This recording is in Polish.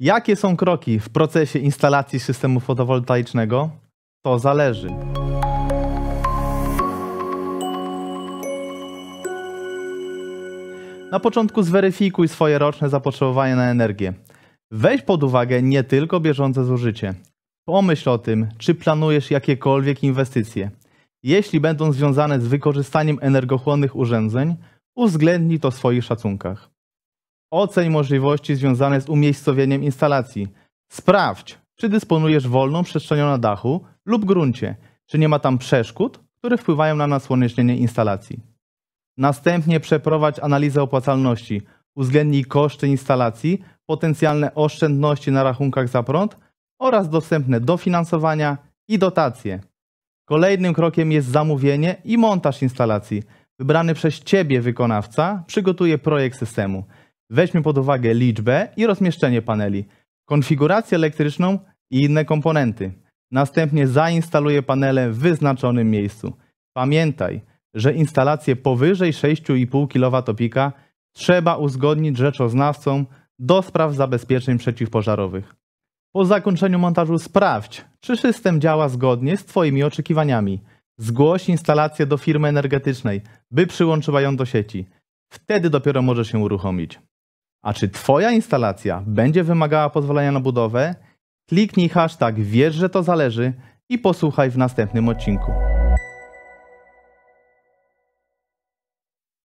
Jakie są kroki w procesie instalacji systemu fotowoltaicznego? To zależy. Na początku zweryfikuj swoje roczne zapotrzebowanie na energię. Weź pod uwagę nie tylko bieżące zużycie. Pomyśl o tym, czy planujesz jakiekolwiek inwestycje. Jeśli będą związane z wykorzystaniem energochłonnych urządzeń, uwzględnij to w swoich szacunkach. Oceń możliwości związane z umiejscowieniem instalacji. Sprawdź, czy dysponujesz wolną przestrzenią na dachu lub gruncie, czy nie ma tam przeszkód, które wpływają na nasłonecznienie instalacji. Następnie przeprowadź analizę opłacalności. Uwzględnij koszty instalacji, potencjalne oszczędności na rachunkach za prąd oraz dostępne dofinansowania i dotacje. Kolejnym krokiem jest zamówienie i montaż instalacji. Wybrany przez Ciebie wykonawca przygotuje projekt systemu. Weźmy pod uwagę liczbę i rozmieszczenie paneli, konfigurację elektryczną i inne komponenty. Następnie zainstaluje panele w wyznaczonym miejscu. Pamiętaj, że instalacje powyżej 6,5 topika trzeba uzgodnić rzeczoznawcą do spraw zabezpieczeń przeciwpożarowych. Po zakończeniu montażu sprawdź, czy system działa zgodnie z Twoimi oczekiwaniami. Zgłoś instalację do firmy energetycznej, by przyłączyła ją do sieci. Wtedy dopiero może się uruchomić. A czy Twoja instalacja będzie wymagała pozwolenia na budowę? Kliknij hashtag Wiesz, że to zależy i posłuchaj w następnym odcinku.